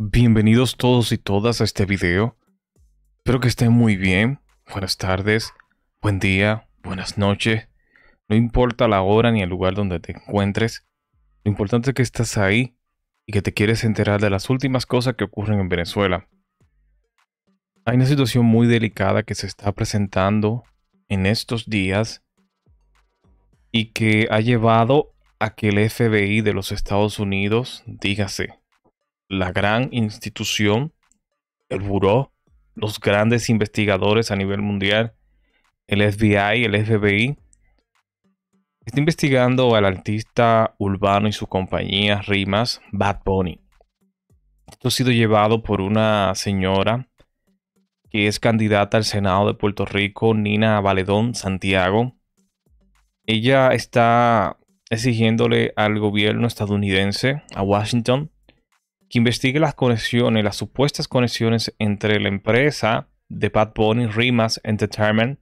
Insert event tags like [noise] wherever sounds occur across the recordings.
Bienvenidos todos y todas a este video. Espero que estén muy bien. Buenas tardes, buen día, buenas noches. No importa la hora ni el lugar donde te encuentres. Lo importante es que estás ahí y que te quieres enterar de las últimas cosas que ocurren en Venezuela. Hay una situación muy delicada que se está presentando en estos días y que ha llevado a que el FBI de los Estados Unidos, dígase, la gran institución, el buró, los grandes investigadores a nivel mundial, el FBI, el FBI, está investigando al artista urbano y su compañía Rimas, Bad Bunny. Esto ha sido llevado por una señora que es candidata al Senado de Puerto Rico, Nina Valedón Santiago. Ella está exigiéndole al gobierno estadounidense, a Washington, que investigue las conexiones, las supuestas conexiones entre la empresa de Bad Bunny, Rimas Entertainment,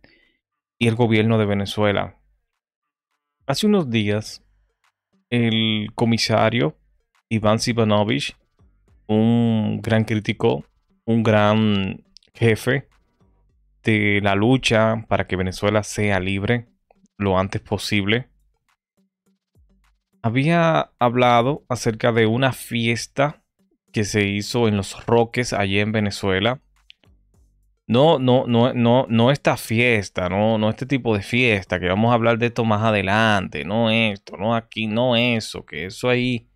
y el gobierno de Venezuela. Hace unos días, el comisario Iván Sivanovich, un gran crítico, un gran jefe de la lucha para que Venezuela sea libre lo antes posible, había hablado acerca de una fiesta que se hizo en Los Roques, allí en Venezuela. No, no, no, no, no esta fiesta, no, no este tipo de fiesta, que vamos a hablar de esto más adelante, no esto, no aquí, no eso, que eso ahí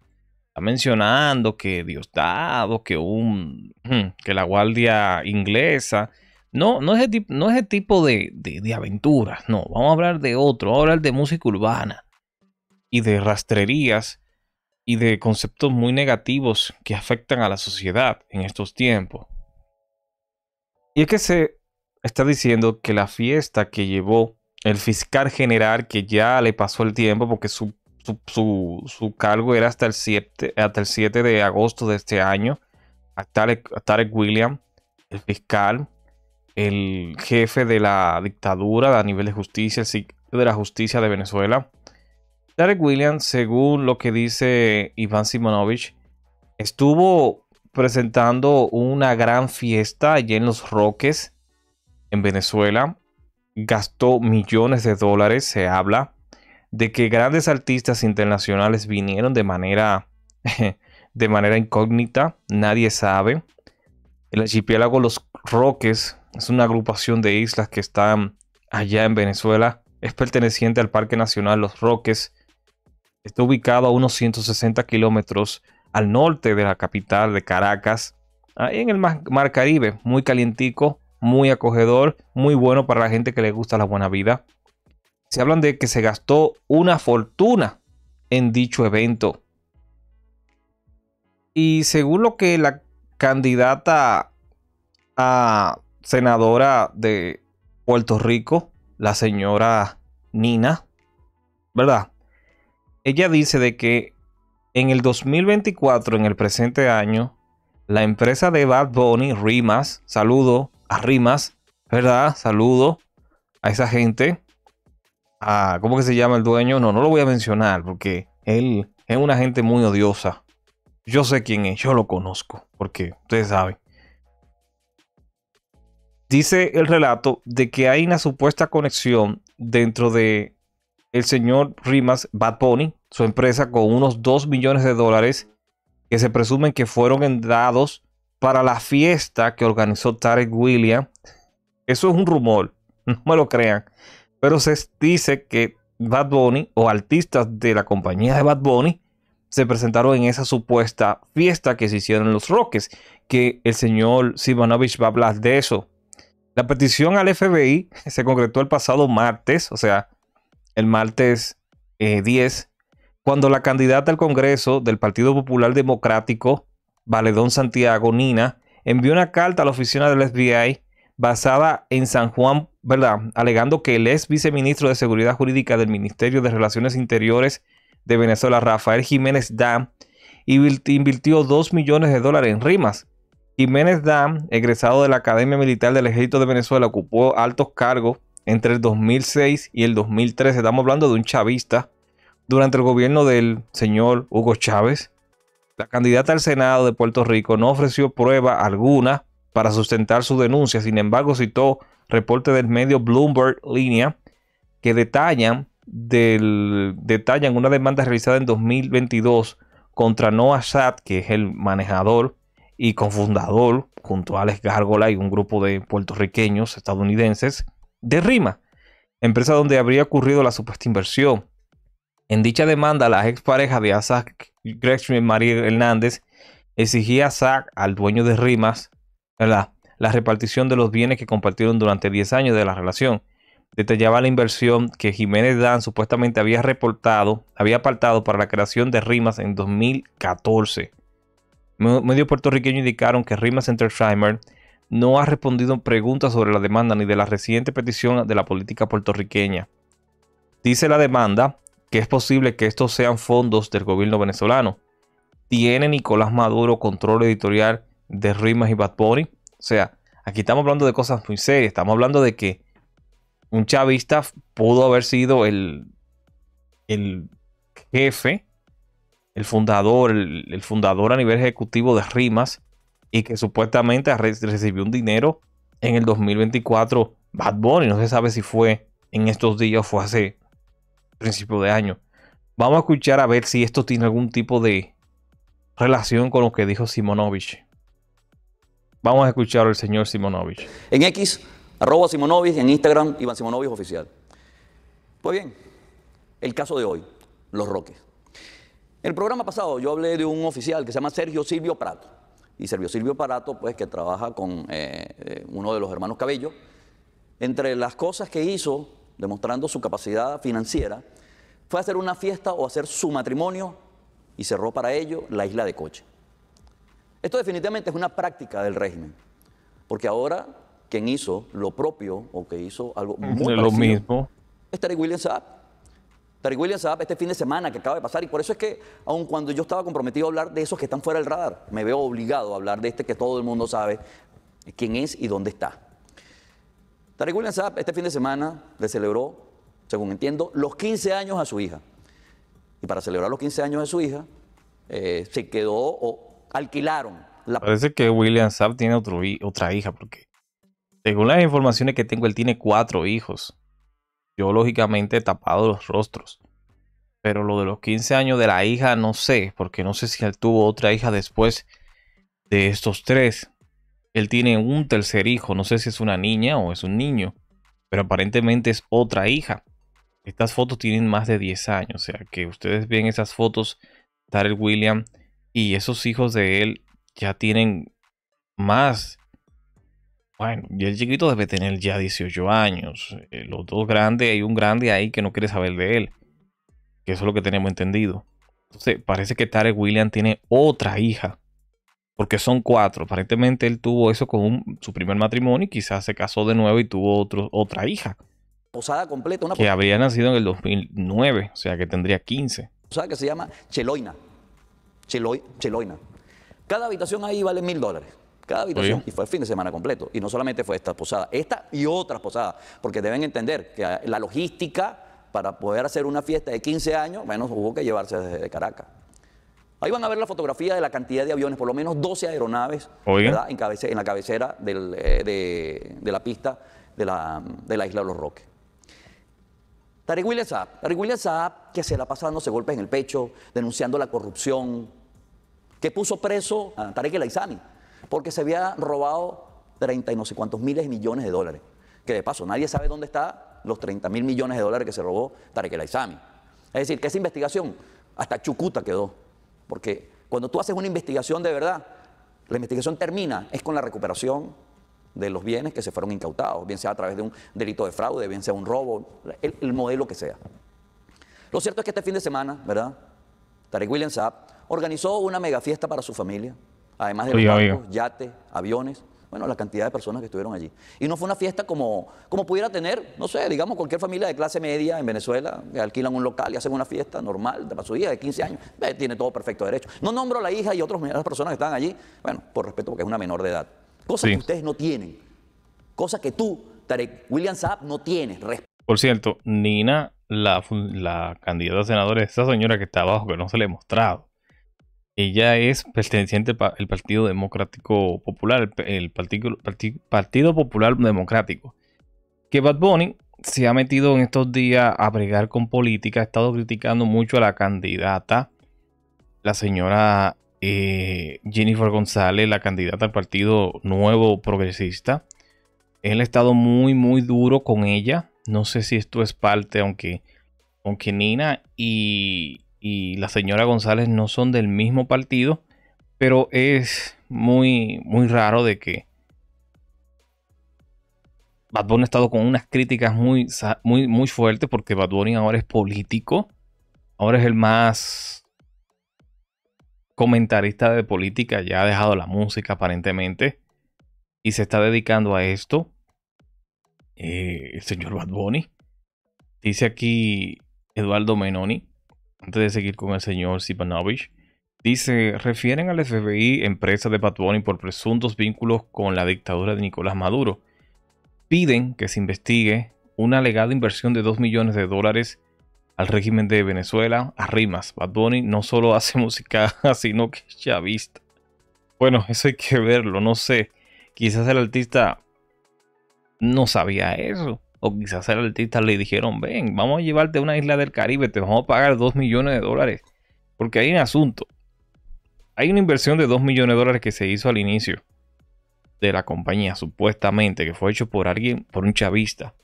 está mencionando que Diosdado, que un, hmm, que la guardia inglesa, no, no es no es el tipo de, de, de aventuras, no, vamos a hablar de otro, vamos a hablar de música urbana y de rastrerías y de conceptos muy negativos que afectan a la sociedad en estos tiempos. Y es que se está diciendo que la fiesta que llevó el fiscal general, que ya le pasó el tiempo porque su, cargo era hasta el, 7, hasta el de agosto de este año, a Tarek, William, el fiscal, el jefe de la dictadura a nivel de justicia, el de la justicia de Venezuela, Derek Williams, según lo que dice Iván Simonovich, estuvo presentando una gran fiesta allí en Los Roques, en Venezuela. Gastó millones de dólares, se habla de que grandes artistas internacionales vinieron de manera [laughs] de manera incógnita, nadie sabe. El archipiélago Los Roques es una agrupación de islas que están allá en Venezuela, es perteneciente al Parque Nacional Los Roques Está ubicado a unos 160 kilómetros al norte de la capital de Caracas, ahí en el Mar Caribe, muy calientico, muy acogedor, muy bueno para la gente que le gusta la buena vida. Se hablan de que se gastó una fortuna en dicho evento. Y según lo que la candidata a senadora de Puerto Rico, la señora Nina, ¿verdad? ella dice de que en el 2024, en el presente año, la empresa de Bad Bunny, Rimas, saludo a Rimas, ¿verdad? Saludo a esa gente. A, ¿Cómo que se llama el dueño? No, no lo voy a mencionar porque él es una gente muy odiosa. Yo sé quién es, yo lo conozco, porque ustedes saben. Dice el relato de que hay una supuesta conexión dentro de el señor Rimas Bad Bunny, su empresa, con unos 2 millones de dólares que se presumen que fueron dados para la fiesta que organizó Tarek William. Eso es un rumor, [laughs] no me lo crean. Pero se dice que Bad Bunny o artistas de la compañía de Bad Bunny se presentaron en esa supuesta fiesta que se hicieron en los Roques, que el señor Simonovich va a hablar de eso. La petición al FBI [laughs] se concretó el pasado martes, o sea, el martes 10, eh, cuando la candidata al Congreso del Partido Popular Democrático, Valedón Santiago Nina, envió una carta a la oficina del FBI basada en San Juan, ¿verdad? Alegando que el ex viceministro de Seguridad Jurídica del Ministerio de Relaciones Interiores de Venezuela, Rafael Jiménez Dam, invirtió 2 millones de dólares en rimas. Jiménez Dam, egresado de la Academia Militar del Ejército de Venezuela, ocupó altos cargos entre el 2006 y el 2013. Estamos hablando de un chavista durante el gobierno del señor Hugo Chávez. La candidata al Senado de Puerto Rico no ofreció prueba alguna para sustentar su denuncia, sin embargo citó reporte del medio Bloomberg Línea que detallan, detallan una demanda realizada en 2022 contra Noah Sad, que es el manejador y cofundador junto a Alex Gargola y un grupo de puertorriqueños estadounidenses de Rima, empresa donde habría ocurrido la supuesta inversión. En dicha demanda, la expareja de Isaac Gretchen y María Hernández exigía a Zach, al dueño de Rimas, la repartición de los bienes que compartieron durante 10 años de la relación. Detallaba la inversión que Jiménez Dan supuestamente había reportado, había apartado para la creación de Rimas en 2014. Medios puertorriqueños indicaron que Rimas Entertainment no ha respondido preguntas sobre la demanda ni de la reciente petición de la política puertorriqueña. Dice la demanda que es posible que estos sean fondos del gobierno venezolano. ¿Tiene Nicolás Maduro control editorial de Rimas y Bad Bunny? O sea, aquí estamos hablando de cosas muy serias. Estamos hablando de que un chavista pudo haber sido el, el jefe, el fundador, el, el fundador a nivel ejecutivo de Rimas y que supuestamente recibió un dinero en el 2024 Bad Bunny. No se sabe si fue en estos días o fue hace principio de año. Vamos a escuchar a ver si esto tiene algún tipo de relación con lo que dijo Simonovich. Vamos a escuchar al señor Simonovich. En X, arroba Simonovich, en Instagram, Iván Simonovich oficial. Pues bien, el caso de hoy, Los Roques. el programa pasado yo hablé de un oficial que se llama Sergio Silvio Prato y Servio Silvio Parato, pues que trabaja con eh, eh, uno de los hermanos Cabello. Entre las cosas que hizo, demostrando su capacidad financiera, fue hacer una fiesta o hacer su matrimonio y cerró para ello la isla de Coche. Esto definitivamente es una práctica del régimen, porque ahora quien hizo lo propio o que hizo algo mm. muy parecido, lo mismo. es Saab Terry Williams Saab este fin de semana que acaba de pasar y por eso es que, aun cuando yo estaba comprometido a hablar de esos que están fuera del radar, me veo obligado a hablar de este que todo el mundo sabe quién es y dónde está. Terry Williams Saab este fin de semana le celebró, según entiendo, los 15 años a su hija. Y para celebrar los 15 años de su hija, eh, se quedó o alquilaron. La... Parece que William Saab tiene otro, otra hija, porque según las informaciones que tengo, él tiene cuatro hijos yo lógicamente tapado los rostros. Pero lo de los 15 años de la hija no sé, porque no sé si él tuvo otra hija después de estos tres. Él tiene un tercer hijo, no sé si es una niña o es un niño, pero aparentemente es otra hija. Estas fotos tienen más de 10 años, o sea que ustedes ven esas fotos, Darrell William y esos hijos de él ya tienen más bueno, y el chiquito debe tener ya 18 años. Eh, los dos grandes, hay un grande ahí que no quiere saber de él. Que eso es lo que tenemos entendido. Entonces, parece que Tarek William tiene otra hija. Porque son cuatro. Aparentemente él tuvo eso con su primer matrimonio y quizás se casó de nuevo y tuvo otra hija. Posada completa. Una que habría nacido en el 2009, o sea que tendría 15. sea que se llama Cheloina. Cheloina. Cada habitación ahí vale mil dólares cada habitación. Y fue el fin de semana completo. Y no solamente fue esta posada, esta y otras posadas, porque deben entender que la logística para poder hacer una fiesta de 15 años, bueno, hubo que llevarse desde Caracas. Ahí van a ver la fotografía de la cantidad de aviones, por lo menos 12 aeronaves En, la cabecera eh, de, la pista de la, isla de los Roques. Tarek William Saab, Tarek William Saab que se la pasa dándose golpes en el pecho, denunciando la corrupción, que puso preso a Tarek El porque se había robado 30 y no sé cuántos miles de millones de dólares. Que de paso, nadie sabe dónde están los 30 mil millones de dólares que se robó Tarek El Aizami. Es decir, que esa investigación hasta Chucuta quedó. Porque cuando tú haces una investigación de verdad, la investigación termina, es con la recuperación de los bienes que se fueron incautados, bien sea a través de un delito de fraude, bien sea un robo, el, modelo que sea. Lo cierto es que este fin de semana, ¿verdad? Tarek William Saab organizó una mega fiesta para su familia, además de los barcos, yates, aviones, bueno, la cantidad de personas que estuvieron allí. Y no fue una fiesta como, como pudiera tener, no sé, digamos, cualquier familia de clase media en Venezuela, alquilan un local y hacen una fiesta normal para su hija de 15 años, tiene todo perfecto derecho. No nombro a la hija y otras personas que están allí, bueno, por respeto porque es una menor de edad. Cosas que ustedes no tienen, cosas que tú, Tarek William Saab, no tienes. Por cierto, Nina, la, candidata a senadora, esa señora que está abajo, que no se le ha mostrado ella es perteneciente al Partido Democrático Popular, el, partido, partido, Popular Democrático. Que Bad Bunny se ha metido en estos días a bregar con política, ha estado criticando mucho a la candidata, la señora eh, Jennifer González, la candidata al Partido Nuevo Progresista. Él ha estado muy, muy duro con ella. No sé si esto es parte, aunque, aunque Nina y, y la señora González no son del mismo partido, pero es muy, muy raro de que Bad Bunny ha estado con unas críticas muy, muy, muy fuertes porque Bad Bunny ahora es político, ahora es el más comentarista de política, ya ha dejado la música aparentemente y se está dedicando a esto. Eh, el señor Bad Bunny. Dice aquí Eduardo Menoni antes de seguir con el señor Sipanovich, dice, refieren al FBI empresa de Bad por presuntos vínculos con la dictadura de Nicolás Maduro. Piden que se investigue una alegada inversión de 2 millones de dólares al régimen de Venezuela a rimas. Bad no solo [laughs] hace música, sino que es chavista. Bueno, eso hay que verlo, no sé. Quizás el artista no sabía eso. O quizás el artista le dijeron, ven, vamos a llevarte a una isla del Caribe, te vamos a pagar 2 millones de dólares. Porque hay un asunto. Hay una inversión de 2 millones de dólares que se hizo al inicio de la compañía, supuestamente, que fue hecho por alguien, por un chavista.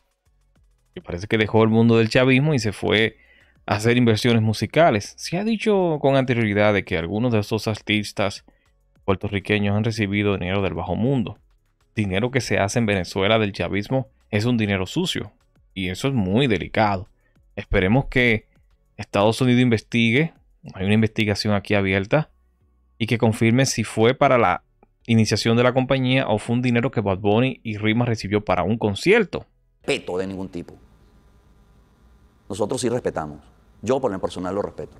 Que parece que dejó el mundo del chavismo y se fue a hacer inversiones musicales. Se ha dicho con anterioridad de que algunos de esos artistas puertorriqueños han recibido dinero del bajo mundo. Dinero que se hace en Venezuela del chavismo es un dinero sucio. Y eso es muy delicado. Esperemos que Estados Unidos investigue. Hay una investigación aquí abierta. Y que confirme si fue para la iniciación de la compañía o fue un dinero que Bad Bunny y Rima recibió para un concierto. Peto de ningún tipo. Nosotros sí respetamos. Yo por lo personal lo respeto.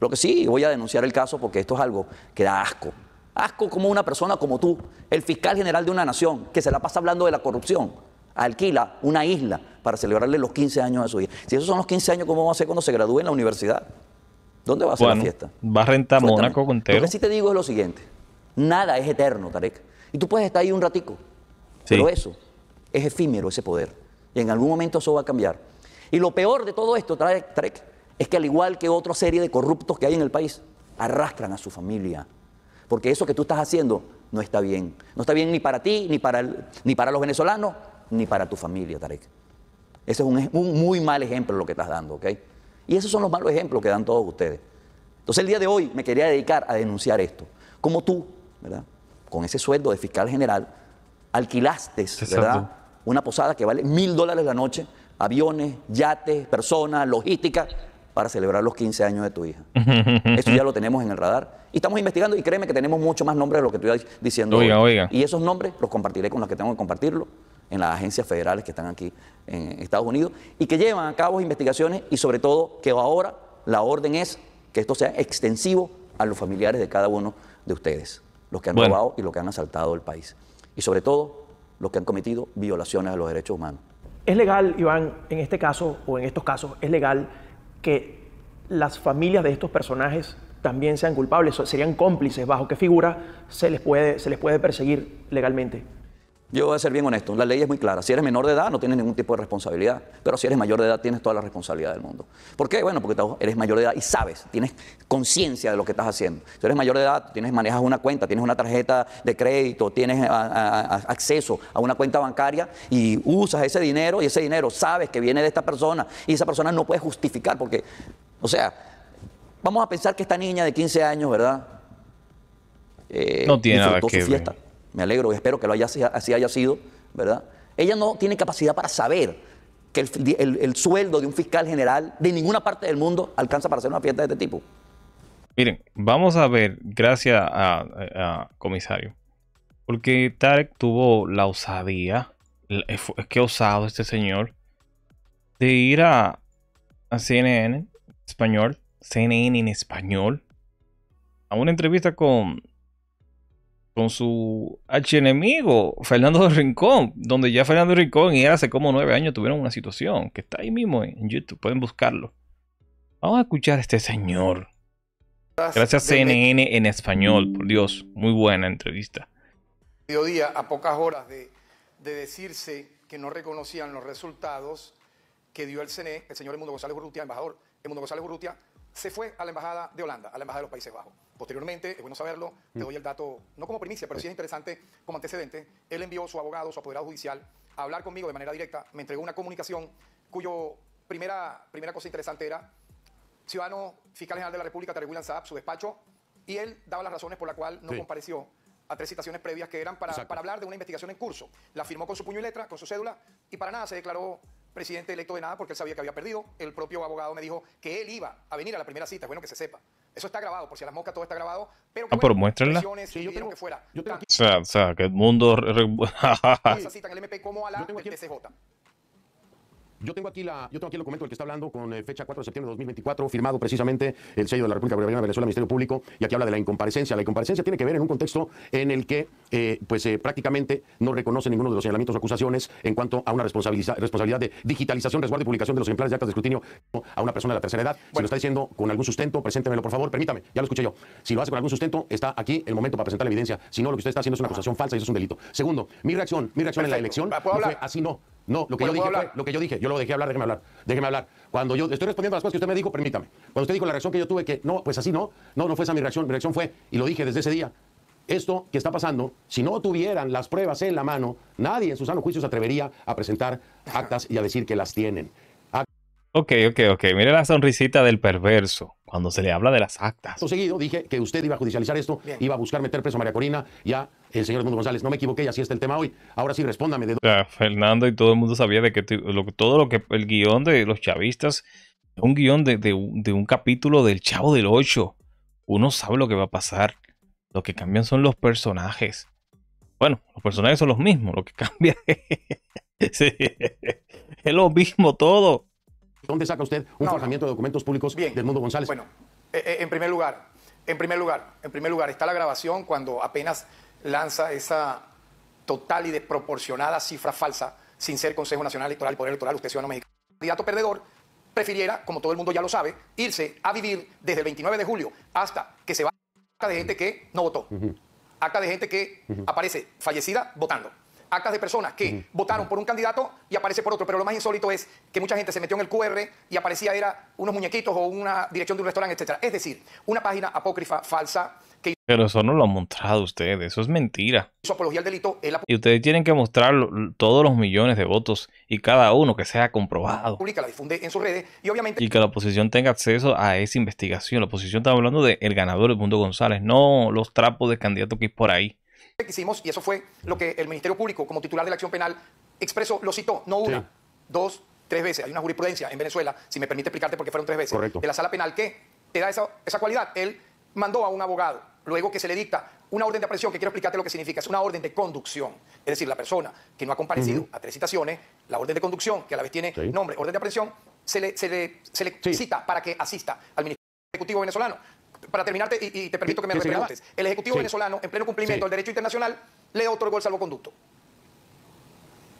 Lo que sí, voy a denunciar el caso porque esto es algo que da asco. Asco como una persona como tú, el fiscal general de una nación, que se la pasa hablando de la corrupción alquila una isla para celebrarle los 15 años a su hija. Si esos son los 15 años, ¿cómo va a ser cuando se gradúe en la universidad? ¿Dónde va a ser la fiesta? Va a rentar Mónaco con Lo que sí te digo es lo siguiente. Nada es eterno, Tarek. Y tú puedes estar ahí un ratico. Pero eso es efímero, ese poder. Y en algún momento eso va a cambiar. Y lo peor de todo esto, Tarek, es que al igual que otra serie de corruptos que hay en el país, arrastran a su familia. Porque eso que tú estás haciendo no está bien. No está bien ni para ti, ni para, ni para los venezolanos, ni para tu familia, Tarek. Ese es un, muy mal ejemplo lo que estás dando, ¿ok? Y esos son los malos ejemplos que dan todos ustedes. Entonces el día de hoy me quería dedicar a denunciar esto. Como tú, ¿verdad? Con ese sueldo de fiscal general, alquilaste, ¿verdad? Una posada que vale mil dólares la noche, aviones, yates, personas, logística, para celebrar los 15 años de tu hija. [laughs] eso ya lo tenemos en el radar. Y estamos investigando y créeme que tenemos mucho más nombres de lo que tú estás diciendo. Oiga, oiga. Y esos nombres los compartiré con los que tengo que compartirlo en las agencias federales que están aquí en Estados Unidos y que llevan a cabo investigaciones y sobre todo que ahora la orden es que esto sea extensivo a los familiares de cada uno de ustedes, los que han robado y los que han asaltado el país. Y sobre todo los que han cometido violaciones a los derechos humanos. ¿Es legal, Iván, en este caso o en estos casos, es legal que las familias de estos personajes también sean culpables, serían cómplices, bajo qué figura se les puede, se les puede perseguir legalmente? Yo voy a ser bien honesto, la ley es muy clara. Si eres menor de edad no tienes ningún tipo de responsabilidad, pero si eres mayor de edad tienes toda la responsabilidad del mundo. ¿Por qué? Bueno, porque eres mayor de edad y sabes, tienes conciencia de lo que estás haciendo. Si eres mayor de edad, tienes, manejas una cuenta, tienes una tarjeta de crédito, tienes acceso a una cuenta bancaria y usas ese dinero y ese dinero sabes que viene de esta persona y esa persona no puede justificar porque, o sea, vamos a pensar que esta niña de 15 años, ¿verdad? Eh, no tiene nada que ver me alegro, y espero que lo haya, así haya sido, ¿verdad? Ella no tiene capacidad para saber que el, sueldo de un fiscal general de ninguna parte del mundo alcanza para hacer una fiesta de este tipo. Miren, vamos a ver, gracias a, comisario, porque Tarek tuvo la osadía, es que osado este señor, de ir a, a CNN español, CNN en español, a una entrevista con con su archienemigo, Fernando del Rincón, donde ya Fernando del Rincón y él hace como nueve años tuvieron una situación que está ahí mismo en YouTube, pueden buscarlo. Vamos a escuchar a este señor. Gracias CNN en español, por Dios, muy buena entrevista. día, a pocas horas de, decirse que no reconocían los resultados que dio el CNE, el señor mundo González Urrutia, embajador Emundo González Urrutia, se fue a la embajada de Holanda, a la embajada de los Países Bajos. Posteriormente, es bueno saberlo, te mm. doy el dato, no como primicia, pero sí es interesante como antecedente, él envió a su abogado, su apoderado judicial, a hablar conmigo de manera directa, me entregó una comunicación cuyo primera, primera cosa interesante era, ciudadano fiscal general de la República, Tarek William Saab, su despacho, y él daba las razones por las cuales no compareció a tres citaciones previas que eran para, para hablar de una investigación en curso. La firmó con su puño y letra, con su cédula, y para nada se declaró presidente electo de nada porque él sabía que había perdido. El propio abogado me dijo que él iba a venir a la primera cita, bueno que se sepa. Eso está grabado, por si a la mosca todo está grabado. Pero, ah, muéstrenla. yo tengo, que fuera. o, sea, que el mundo... esa [laughs] cita en el MP como yo tengo aquí la, yo aquí el documento del que está hablando con eh, fecha 4 de septiembre de 2024, firmado precisamente el sello de la República Bolivariana de Venezuela, Ministerio Público, y aquí habla de la incomparecencia. La incomparecencia tiene que ver en un contexto en el que eh, pues eh, prácticamente no reconoce ninguno de los señalamientos o acusaciones en cuanto a una responsabilidad, de digitalización, resguardo y publicación de los ejemplares de actas de escrutinio a una persona de la tercera edad. Si lo está diciendo con algún sustento, preséntemelo, por favor, permítame, ya lo escuché yo. Si lo hace con algún sustento, está aquí el momento para presentar la evidencia. Si no, lo que usted está haciendo es una acusación falsa y eso es un delito. Segundo, mi reacción, mi reacción en la elección fue así no no, lo que, yo dije fue, lo que yo dije, yo lo dejé hablar, déjeme hablar, déjeme hablar. Cuando yo estoy respondiendo a las cosas que usted me dijo, permítame. Cuando usted dijo la reacción que yo tuve, que no, pues así no, no, no fue esa mi reacción, mi reacción fue, y lo dije desde ese día, esto que está pasando, si no tuvieran las pruebas en la mano, nadie en su sano juicio se atrevería a presentar actas y a decir que las tienen. ok, ok, ok, mire la sonrisita del perverso cuando se le habla de las actas. Seguido dije que usted iba a judicializar esto, iba a buscar meter preso a María Corina, ya el señor Edmundo González, no me equivoqué, así está el tema hoy. Ahora sí, respóndame. De... Fernando y todo el mundo sabía de que lo, todo lo que el guión de los chavistas, un guión de, de, un capítulo del Chavo del Ocho. Uno sabe lo que va a pasar. Lo que cambian son los personajes. Bueno, los personajes son los mismos, lo que [laughs] cambia es, es lo mismo todo. ¿Dónde saca usted un forjamiento de documentos públicos Bien. del mundo González? Bueno, eh, eh, en primer lugar, en primer lugar, en primer lugar, está la grabación cuando apenas lanza esa total y desproporcionada cifra falsa sin ser Consejo Nacional Electoral y Poder Electoral, usted ciudadano mexicano, candidato perdedor, prefiriera, como todo el mundo ya lo sabe, irse a vivir desde el 29 de julio hasta que se va acta de gente que no votó, acta de gente que aparece fallecida votando actas de personas que votaron por un candidato y aparece por otro. Pero lo más insólito es que mucha gente se metió en el QR y aparecía era unos muñequitos o una dirección de un restaurante, etcétera. Es decir, una página apócrifa falsa Pero eso no lo ha mostrado ustedes, eso es mentira. delito. Y ustedes tienen que mostrar todos los millones de votos y cada uno que sea comprobado. en sus redes y obviamente... Y que la oposición tenga acceso a esa investigación. La oposición está hablando de el ganador, el punto González, no los trapos de candidato que es por ahí que hicimos, y eso fue lo que el Ministerio Público, como titular de la acción penal, expresó, lo citó, no una, dos, tres veces. Hay una jurisprudencia en Venezuela, si me permite explicarte por qué fueron tres veces, de la sala penal que te da esa, esa cualidad. Él mandó a un abogado, luego que se le dicta una orden de aprehensión, que quiero explicarte lo que significa, es una orden de conducción. Es decir, la persona que no ha comparecido a tres citaciones, la orden de conducción, que a la vez tiene nombre, orden de aprehensión, se le, se le, se cita para que asista al Ministerio Ejecutivo venezolano para terminarte y, te permito que me antes, El Ejecutivo venezolano, en pleno cumplimiento del derecho internacional, le otorgó el salvoconducto.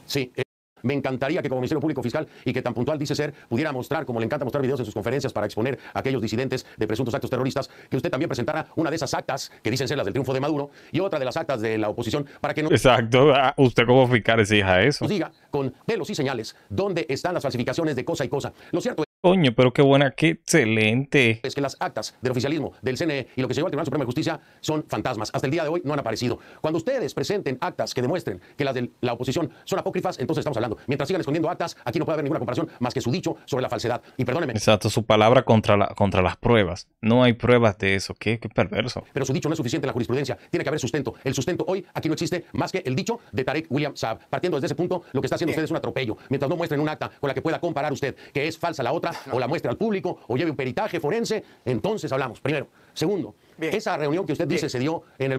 Sí. Eh, me encantaría que como Ministerio Público Fiscal y que tan puntual dice ser, pudiera mostrar, como le encanta mostrar videos en sus conferencias para exponer a aquellos disidentes de presuntos actos terroristas, que usted también presentara una de esas actas que dicen ser las del triunfo de Maduro y otra de las actas de la oposición para que no... Exacto, ah, usted como fiscal exija eso. Nos diga con pelos y señales dónde están las falsificaciones de cosa y cosa. Lo cierto Coño, pero qué buena, qué excelente. Es que las actas del oficialismo, del CNE y lo que se llevó al Tribunal Supremo de Justicia son fantasmas. Hasta el día de hoy no han aparecido. Cuando ustedes presenten actas que demuestren que las de la oposición son apócrifas, entonces estamos hablando. Mientras sigan escondiendo actas, aquí no puede haber ninguna comparación más que su dicho sobre la falsedad. Y perdóneme. Exacto, su palabra contra, la, contra las pruebas. No hay pruebas de eso. Qué, qué perverso. Pero su dicho no es suficiente en la jurisprudencia. Tiene que haber sustento. El sustento hoy aquí no existe más que el dicho de Tarek William Saab. Partiendo desde ese punto, lo que está haciendo usted es un atropello. Mientras no muestren un acta con la que pueda comparar usted que es falsa la otra, o la muestra al público, o lleve un peritaje forense, entonces hablamos, primero. Segundo, esa reunión que usted dice se dio en el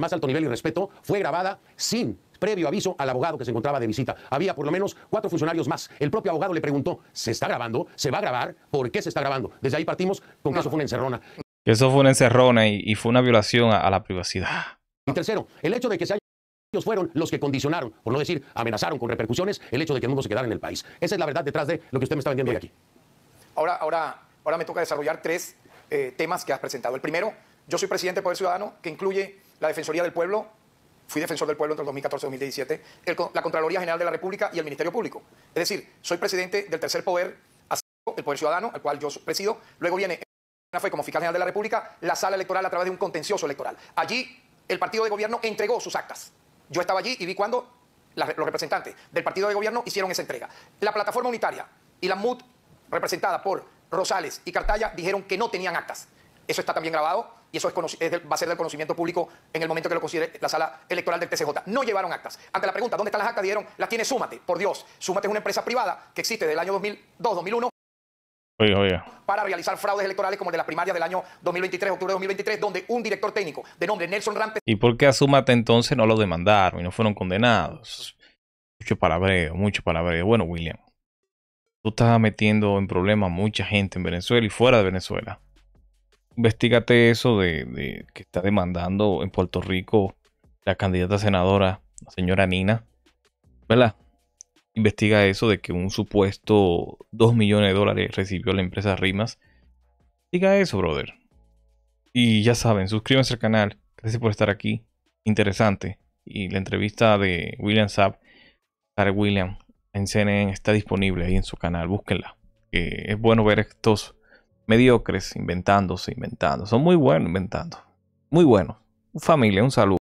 más alto nivel y respeto fue grabada sin previo aviso al abogado que se encontraba de visita. Había por lo menos cuatro funcionarios más. El propio abogado le preguntó, ¿se está grabando? ¿Se va a grabar? ¿Por qué se está grabando? Desde ahí partimos con eso fue una encerrona. eso fue una encerrona y, fue una violación a, a la privacidad. Y tercero, el hecho de que se haya ellos fueron los que condicionaron, por no decir amenazaron con repercusiones, el hecho de que el mundo se quedara en el país. Esa es la verdad detrás de lo que usted me está vendiendo hoy aquí. Ahora, ahora, ahora me toca desarrollar tres eh, temas que has presentado. El primero, yo soy presidente del Poder Ciudadano, que incluye la Defensoría del Pueblo, fui defensor del pueblo entre el 2014 y 2017, la Contraloría General de la República y el Ministerio Público. Es decir, soy presidente del tercer poder, el Poder Ciudadano, al cual yo presido. Luego viene, fue como fiscal general de la República, la sala electoral a través de un contencioso electoral. Allí el partido de gobierno entregó sus actas. Yo estaba allí y vi cuando los representantes del partido de gobierno hicieron esa entrega. La plataforma unitaria y la MUD, representada por Rosales y Cartaya, dijeron que no tenían actas. Eso está también grabado y eso es, va a ser del conocimiento público en el momento que lo considere la sala electoral del TCJ. No llevaron actas. Ante la pregunta, ¿dónde están las actas? Dijeron, las tiene Súmate, por Dios. Súmate es una empresa privada que existe desde el año 2002-2001. Para realizar fraudes electorales como el de la primaria del año 2023, octubre de 2023, donde un director técnico de nombre Nelson Rampes. ¿Y por qué asúmate entonces no lo demandaron y no fueron condenados? Mucho palabreo, mucho palabreo. Bueno, William, tú estás metiendo en problemas a mucha gente en Venezuela y fuera de Venezuela. Investígate eso de, que está demandando en Puerto Rico la candidata senadora, la señora Nina. ¿Verdad? investiga eso de que un supuesto 2 millones de dólares recibió la empresa Rimas. Diga eso, brother. Y ya saben, suscríbanse al canal. Gracias por estar aquí. Interesante. Y la entrevista de William Saab, Sarah William, en CNN está disponible ahí en su canal. Búsquenla. es bueno ver estos mediocres inventándose, inventando. Son muy buenos inventando. Muy buenos. Familia, un saludo.